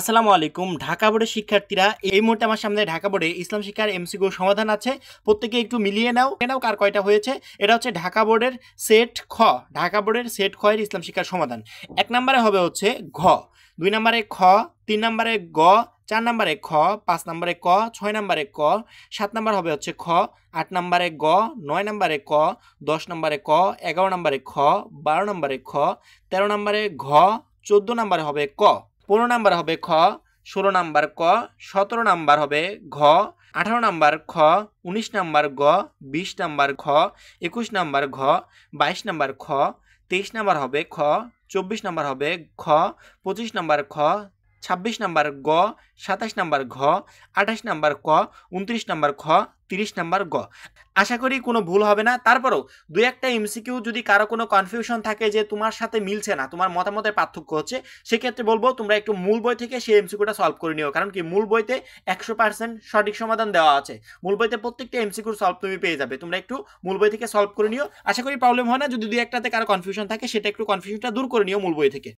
আসসালামু আলাইকুম ঢাকা বোর্ডের শিক্ষার্থীরা এই মুহূর্তে আমার সামনে ঢাকা বোর্ডে ইসলাম শিক্ষার এমসিকিউ সমাধান আছে প্রত্যেকে একটু মিলিয়ে নাও নাও কার কয়টা হয়েছে এটা হচ্ছে ঢাকা বোর্ডের সেট খ ঢাকা বোর্ডের সেট খ এর ইসলাম শিক্ষার সমাধান এক নম্বরে হবে হচ্ছে ঘ দুই নম্বরে খ তিন নম্বরে গ চার নম্বরে খ পাঁচ নম্বরে ক ছয় নম্বরে ক সাত নম্বর হবে হচ্ছে খ আট নম্বরে গ নয় নম্বরে ক দশ নম্বরে ক এগারো নম্বরে খ বারো নম্বরে খ তেরো নম্বরে ঘ চোদ্দো নম্বরে হবে ক পনেরো নাম্বার হবে খ ষোলো নাম্বার ক সতেরো নাম্বার হবে ঘ আঠারো নাম্বার খ উনিশ নাম্বার গ বিশ নাম্বার খ একুশ নাম্বার ঘ বাইশ নাম্বার খ তেইশ নাম্বার হবে খ চব্বিশ নাম্বার হবে খ পঁচিশ নাম্বার খ ছাব্বিশ নাম্বার গ সাতাশ নাম্বার ঘ আঠাশ নাম্বার ক উনত্রিশ নাম্বার খ তিরিশ নাম্বার গ আশা করি কোনো ভুল হবে না তারপরও দু একটা এমসিকিউ যদি কারো কোনো কনফিউশন থাকে যে তোমার সাথে মিলছে না তোমার মতামতের পার্থক্য হচ্ছে সেক্ষেত্রে বলবো তোমরা একটু মূল বই থেকে সেই এমসিকিউটা সলভ করে নিও কারণ কি মূল বইতে একশো পার্সেন্ট সঠিক সমাধান দেওয়া আছে মূল বইতে প্রত্যেকটা এমসিকিউর সলভ তুমি পেয়ে যাবে তোমরা একটু মূল বই থেকে সলভ করে নিও আশা করি প্রবলেম হয় না যদি দু একটাতে কারো কনফিউশন থাকে সেটা একটু কনফিউশনটা দূর করে নিও মূল বই থেকে